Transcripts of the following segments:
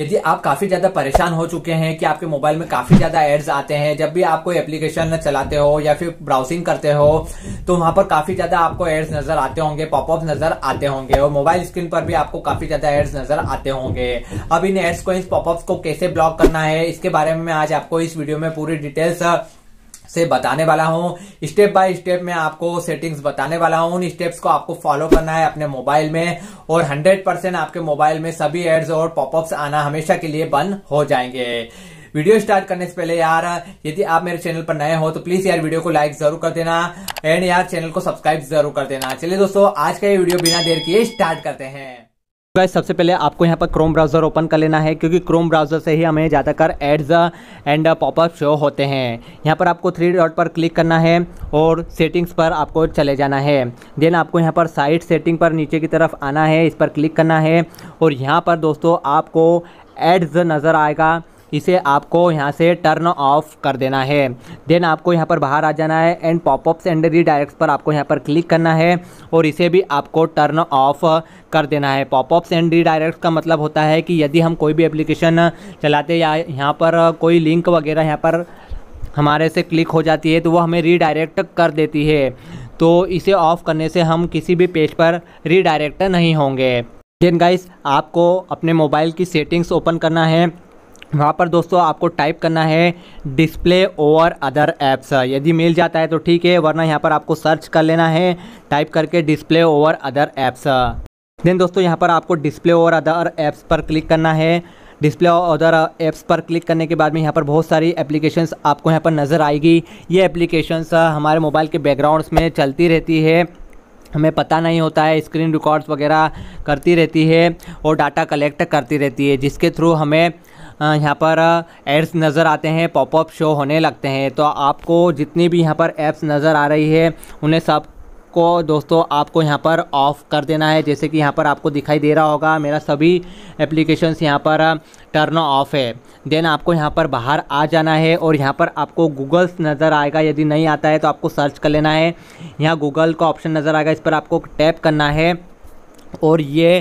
यदि आप काफी ज्यादा परेशान हो चुके हैं कि आपके मोबाइल में काफी ज्यादा एड्स आते हैं जब भी आप कोई एप्लीकेशन चलाते हो या फिर ब्राउसिंग करते हो तो वहां पर काफी ज्यादा आपको एड्स नजर आते होंगे पॉपअप नजर आते होंगे और मोबाइल स्क्रीन पर भी आपको काफी ज्यादा एड्स नजर आते होंगे अब इन एड्स को इन पॉपअप्स को कैसे ब्लॉक करना है इसके बारे में मैं आज आपको इस वीडियो में पूरी डिटेल्स से बताने वाला हूँ स्टेप बाय स्टेप मैं आपको सेटिंग्स बताने वाला हूँ उन स्टेप्स को आपको फॉलो करना है अपने मोबाइल में और 100% आपके मोबाइल में सभी एड्स और पॉपअप्स आना हमेशा के लिए बंद हो जाएंगे वीडियो स्टार्ट करने से पहले यार यदि आप मेरे चैनल पर नए हो तो प्लीज यार वीडियो को लाइक जरूर कर देना एंड यार चैनल को सब्सक्राइब जरूर कर देना चलिए दोस्तों आज का ये वीडियो बिना देर किए स्टार्ट करते हैं गाइस सबसे पहले आपको यहाँ पर क्रोम ब्राउज़र ओपन कर लेना है क्योंकि क्रोम ब्राउज़र से ही हमें ज़्यादातर एड्स एंड पॉपअप शो होते हैं यहाँ पर आपको थ्री डॉट पर क्लिक करना है और सेटिंग्स पर आपको चले जाना है देन आपको यहाँ पर साइड सेटिंग पर नीचे की तरफ आना है इस पर क्लिक करना है और यहाँ पर दोस्तों आपको एड्स नज़र आएगा इसे आपको यहाँ से टर्न ऑफ कर देना है देन आपको यहाँ पर बाहर आ जाना है एंड पॉपअप्स एंड रीडायरेक्ट्स पर आपको यहाँ पर क्लिक करना है और इसे भी आपको टर्न ऑफ कर देना है पॉपअप्स एंड रीडायरेक्ट्स का मतलब होता है कि यदि हम कोई भी एप्लीकेशन चलाते या यहाँ पर कोई लिंक वगैरह यहाँ पर हमारे से क्लिक हो जाती है तो वो हमें रीडायरेक्ट कर देती है तो इसे ऑफ़ करने से हम किसी भी पेज पर रीडायरेक्ट नहीं होंगे देन गाइस आपको अपने मोबाइल की सेटिंग्स ओपन करना है वहाँ पर दोस्तों आपको टाइप करना है डिस्प्ले ओवर अदर ऐप्स यदि मिल जाता है तो ठीक है वरना यहाँ पर आपको सर्च कर लेना है टाइप करके display over other apps then दोस्तों यहाँ पर आपको डिस्प्ले ओवर अदर ऐप्स पर क्लिक करना है डिस्प्ले और अदर ऐप्स पर क्लिक करने के बाद में यहाँ पर बहुत सारी एप्लीकेशंस आपको यहाँ पर नज़र आएगी ये एप्लीकेशंस हमारे मोबाइल के बैकग्राउंड्स में चलती रहती है हमें पता नहीं होता है स्क्रीन रिकॉर्ड्स वगैरह करती रहती है और डाटा कलेक्ट करती रहती है जिसके थ्रू हमें यहाँ पर एड्स नज़र आते हैं पॉपअप शो होने लगते हैं तो आपको जितनी भी यहाँ पर ऐप्स नज़र आ रही है उन्हें सब को दोस्तों आपको यहाँ पर ऑफ़ कर देना है जैसे कि यहाँ पर आपको दिखाई दे रहा होगा मेरा सभी एप्लीकेशंस यहाँ पर टर्न ऑफ़ है देन आपको यहाँ पर बाहर आ जाना है और यहाँ पर आपको गूगल्स नज़र आएगा यदि नहीं आता है तो आपको सर्च कर लेना है यहाँ गूगल का ऑप्शन नज़र आएगा इस पर आपको टैप करना है और ये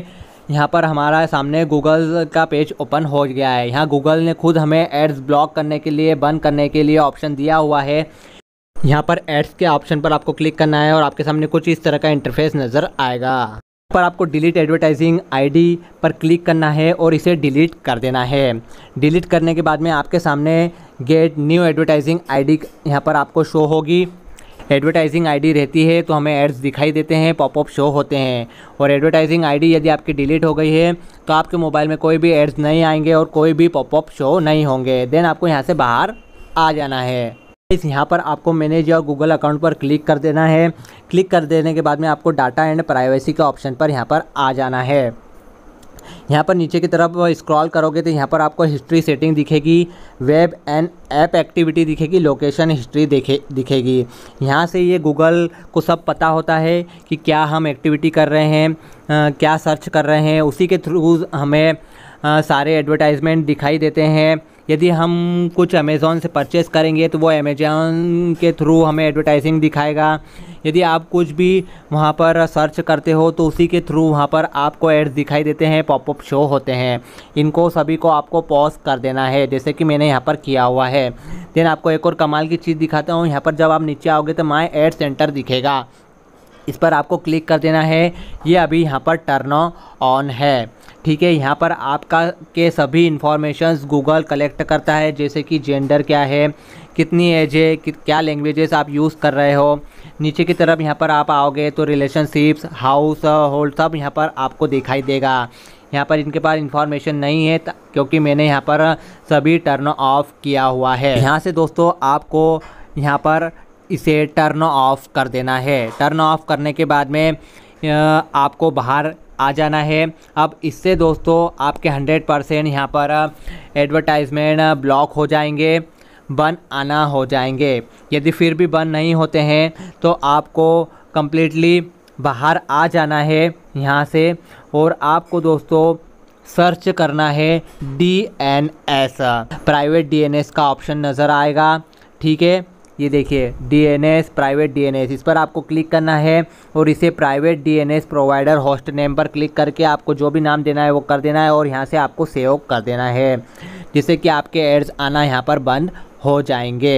यहाँ पर हमारा सामने गूगल का पेज ओपन हो गया है यहाँ गूगल ने खुद हमें एड्स ब्लॉक करने के लिए बंद करने के लिए ऑप्शन दिया हुआ है यहाँ पर एड्स के ऑप्शन पर आपको क्लिक करना है और आपके सामने कुछ इस तरह का इंटरफेस नज़र आएगा पर आपको डिलीट एडवर्टाइजिंग आईडी पर क्लिक करना है और इसे डिलीट कर देना है डिलीट करने के बाद में आपके सामने गेट न्यू एडवर्टाइजिंग आईडी यहाँ पर आपको शो होगी एडवर्टाइजिंग आईडी रहती है तो हमें एड्स दिखाई देते हैं पॉपअप शो होते हैं और एडवर्टाइजिंग आईडी यदि आपकी डिलीट हो गई है तो आपके मोबाइल में कोई भी एड्स नहीं आएंगे और कोई भी पॉपअप शो नहीं होंगे देन आपको यहाँ से बाहर आ जाना है इस यहाँ पर आपको मैनेज और गूगल अकाउंट पर क्लिक कर देना है क्लिक कर देने के बाद में आपको डाटा एंड प्राइवेसी के ऑप्शन पर यहाँ पर आ जाना है यहाँ पर नीचे की तरफ स्क्रॉल करोगे तो यहाँ पर आपको हिस्ट्री सेटिंग दिखेगी वेब एंड ऐप एक्टिविटी दिखेगी लोकेशन हिस्ट्री देखे दिखेगी यहाँ से ये गूगल को सब पता होता है कि क्या हम एक्टिविटी कर रहे हैं आ, क्या सर्च कर रहे हैं उसी के थ्रू हमें आ, सारे एडवर्टाइजमेंट दिखाई देते हैं यदि हम कुछ अमेज़ोन से परचेस करेंगे तो वो अमेजोन के थ्रू हमें एडवर्टाइजिंग दिखाएगा यदि आप कुछ भी वहाँ पर सर्च करते हो तो उसी के थ्रू वहाँ पर आपको एड्स दिखाई देते हैं पॉपअप शो होते हैं इनको सभी को आपको पॉज कर देना है जैसे कि मैंने यहाँ पर किया हुआ है देन आपको एक और कमाल की चीज़ दिखाता हूँ यहाँ पर जब आप नीचे आओगे तो माई एड सेंटर दिखेगा इस पर आपको क्लिक कर देना है ये अभी यहाँ पर टर्न ऑन है ठीक है यहाँ पर आपका के सभी इन्फॉर्मेशंस गूगल कलेक्ट करता है जैसे कि जेंडर क्या है कितनी एज है कि, क्या लैंग्वेजेस आप यूज़ कर रहे हो नीचे की तरफ यहाँ पर आप आओगे तो रिलेशनशिप्स हाउस होल्ड सब यहाँ पर आपको दिखाई देगा यहाँ पर इनके पास इन्फॉर्मेशन नहीं है क्योंकि मैंने यहाँ पर सभी टर्न ऑफ किया हुआ है यहाँ से दोस्तों आपको यहाँ पर इसे टर्न ऑफ कर देना है टर्न ऑफ करने के बाद में आपको बाहर आ जाना है अब इससे दोस्तों आपके 100 परसेंट यहाँ पर एडवर्टाइजमेंट ब्लॉक हो जाएंगे बंद आना हो जाएंगे यदि फिर भी बंद नहीं होते हैं तो आपको कम्प्लीटली बाहर आ जाना है यहाँ से और आपको दोस्तों सर्च करना है D N S private D N S का ऑप्शन नज़र आएगा ठीक है ये देखिए डीएनएस प्राइवेट डीएनएस इस पर आपको क्लिक करना है और इसे private DNS provider host name पर क्लिक करके आपको जो भी नाम देना है वो कर देना है और यहाँ से आपको सेव कर देना है जिससे कि आपके एड्स आना यहाँ पर बंद हो जाएंगे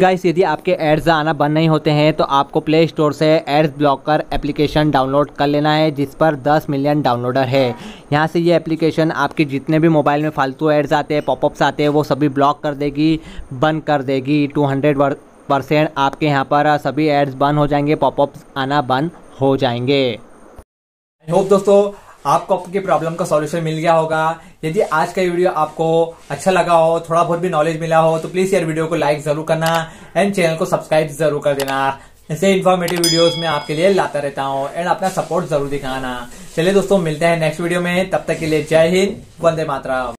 गाइस यदि आपके एड्स आना बंद नहीं होते हैं तो आपको प्ले स्टोर से एड्स ब्लॉकर एप्लीकेशन डाउनलोड कर लेना है जिस पर 10 मिलियन डाउनलोडर है यहाँ से ये एप्लीकेशन आपके जितने भी मोबाइल में फालतू एड्स आते हैं पॉपअप्स आते हैं वो सभी ब्लॉक कर देगी बंद कर देगी 200 हंड्रेड परसेंट आपके यहाँ पर सभी एड्स बंद हो जाएंगे पॉपअप आना बंद हो जाएंगे आई होप दोस्तों आपको आपकी प्रॉब्लम का सॉल्यूशन मिल गया होगा यदि आज का वीडियो आपको अच्छा लगा हो थोड़ा बहुत भी नॉलेज मिला हो तो प्लीज यार वीडियो को लाइक जरूर करना एंड चैनल को सब्सक्राइब जरूर कर देना ऐसे इन्फॉर्मेटिव वीडियोस में आपके लिए लाता रहता हूँ एंड अपना सपोर्ट जरूर दिखाना चलिए दोस्तों मिलते हैं नेक्स्ट वीडियो में तब तक के लिए जय हिंद वंदे मातरा